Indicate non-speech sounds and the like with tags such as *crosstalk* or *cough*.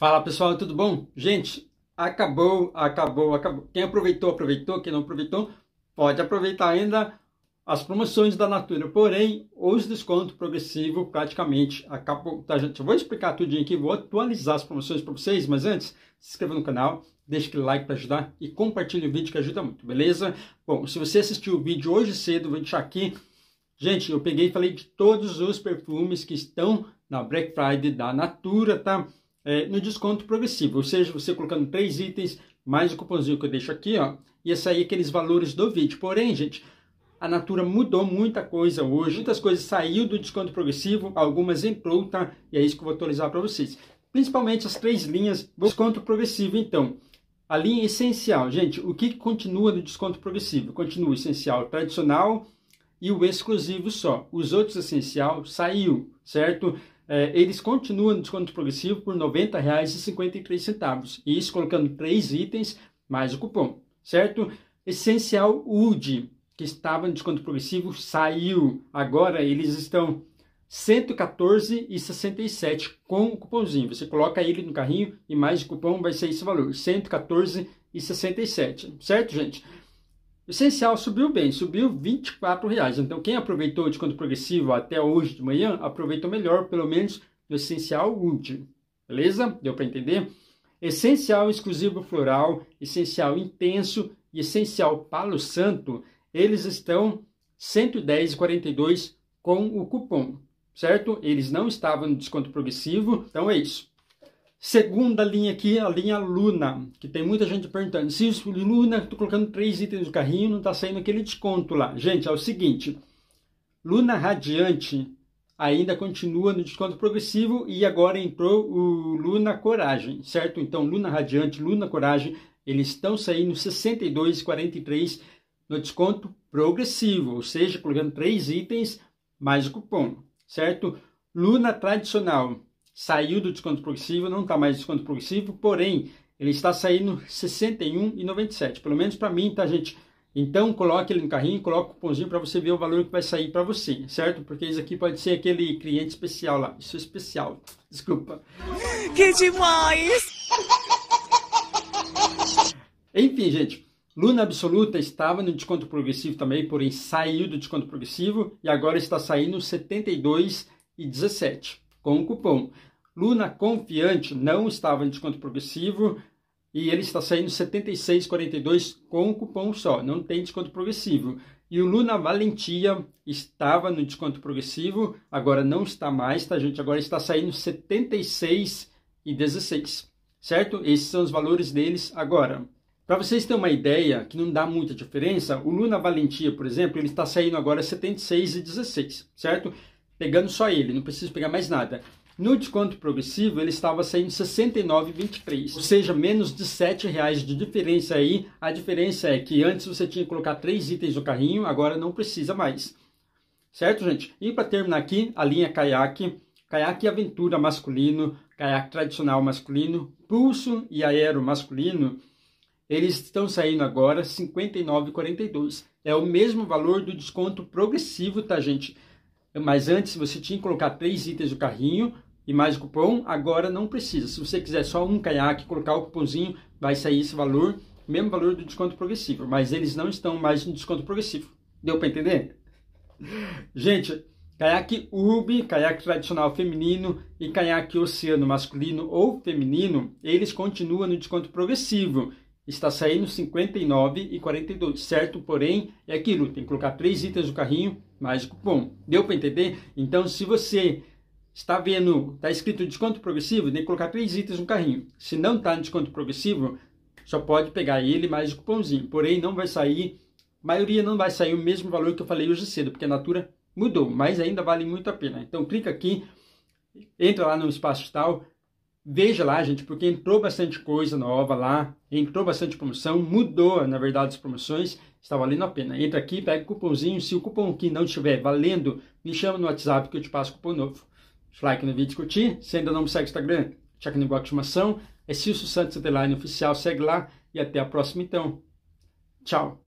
Fala pessoal, tudo bom? Gente, acabou, acabou, acabou. Quem aproveitou, aproveitou. Quem não aproveitou, pode aproveitar ainda as promoções da Natura. Porém, os descontos progressivos praticamente acabou. Tá, gente? Eu vou explicar tudinho aqui, vou atualizar as promoções para vocês. Mas antes, se inscreva no canal, deixe aquele like para ajudar e compartilhe o vídeo que ajuda muito, beleza? Bom, se você assistiu o vídeo hoje cedo, vou deixar aqui. Gente, eu peguei e falei de todos os perfumes que estão na Black Friday da Natura, tá? é, no desconto progressivo, ou seja, você colocando três itens, mais o cupomzinho que eu deixo aqui, ó, ia sair aqueles valores do vídeo. Porém, gente, a Natura mudou muita coisa hoje, muitas coisas saiu do desconto progressivo, algumas entrou, tá? E é isso que eu vou atualizar para vocês. Principalmente as três linhas do desconto progressivo, então. A linha essencial, gente, o que continua do desconto progressivo? Continua o essencial tradicional e o exclusivo só. Os outros essencial saiu, certo? é, eles continuam no desconto progressivo por R$ 90,53. Isso colocando três itens mais o cupom, certo? Essencial UD, que estava no desconto progressivo, saiu. Agora eles estão R$ 114,67 com o cupomzinho. Você coloca ele no carrinho e mais o cupom vai ser esse valor, R$ 114,67, certo, gente? O essencial subiu bem, subiu R$ 24,00. Então, quem aproveitou o desconto progressivo até hoje de manhã, aproveitou melhor, pelo menos no essencial útil. Beleza? Deu para entender? Essencial exclusivo floral, essencial intenso e essencial palo santo, eles estão 110,42 com o cupom, certo? Eles não estavam no desconto progressivo, então é isso. Segunda linha aqui, a linha Luna, que tem muita gente perguntando, se isso, Luna, estou colocando três itens no carrinho, não está saindo aquele desconto lá. Gente, é o seguinte, Luna Radiante ainda continua no desconto progressivo e agora entrou o Luna Coragem, certo? Então, Luna Radiante, Luna Coragem, eles estão saindo 62,43 no desconto progressivo, ou seja, colocando três itens mais o cupom, certo? Luna Tradicional, saiu do desconto progressivo, não está mais desconto progressivo, porém ele está saindo R$ 61,97, pelo menos para mim, tá gente? Então coloque ele no carrinho, coloque o cupomzinho para você ver o valor que vai sair para você, certo? Porque isso aqui pode ser aquele cliente especial lá, isso é especial, desculpa. Que demais! Enfim, gente, Luna Absoluta estava no desconto progressivo também, porém saiu do desconto progressivo e agora está saindo R$ 72,17 com um cupom. Luna Confiante não estava em desconto progressivo e ele está saindo 76,42 com um cupom só, não tem desconto progressivo. E o Luna Valentia estava no desconto progressivo, agora não está mais, tá gente? Agora está saindo 76,16, certo? Esses são os valores deles agora. Para vocês terem uma ideia, que não dá muita diferença, o Luna Valentia, por exemplo, ele está saindo agora 76,16, certo? pegando só ele, não preciso pegar mais nada. No desconto progressivo, ele estava saindo R$ 69,23, ou seja, menos de R$ reais de diferença aí. A diferença é que antes você tinha que colocar três itens no carrinho, agora não precisa mais. Certo, gente? E para terminar aqui, a linha caiaque, caiaque é aventura masculino, caiaque tradicional masculino, pulso e aero masculino, eles estão saindo agora R$ 59,42. É o mesmo valor do desconto progressivo, tá, gente? mas antes você tinha que colocar três itens do carrinho e mais o cupom, agora não precisa. Se você quiser só um caiaque, colocar o cupomzinho, vai sair esse valor, mesmo valor do desconto progressivo, mas eles não estão mais no desconto progressivo. Deu para entender? *laughs* Gente, caiaque UB, caiaque tradicional feminino e caiaque oceano masculino ou feminino, eles continuam no desconto progressivo está saindo 59 e 42, certo? Porém, é aquilo, tem que colocar três itens no carrinho, mais cupom. Deu para entender? Então, se você está vendo, está escrito desconto progressivo, tem que colocar três itens no carrinho. Se não está no desconto progressivo, só pode pegar ele mais o cupomzinho. Porém, não vai sair, a maioria não vai sair o mesmo valor que eu falei hoje cedo, porque a Natura mudou, mas ainda vale muito a pena. Então, clica aqui, entra lá no espaço tal, Veja lá, gente, porque entrou bastante coisa nova lá, entrou bastante promoção, mudou, na verdade, as promoções, está valendo a pena. Entra aqui, pega o cupomzinho, se o cupom que não estiver valendo, me chama no WhatsApp que eu te passo o cupom novo. Deixa like no vídeo, curtir, se ainda não me segue no Instagram, check no igual estimação, é Silvio Santos Underline Oficial, segue lá e até a próxima então. Tchau!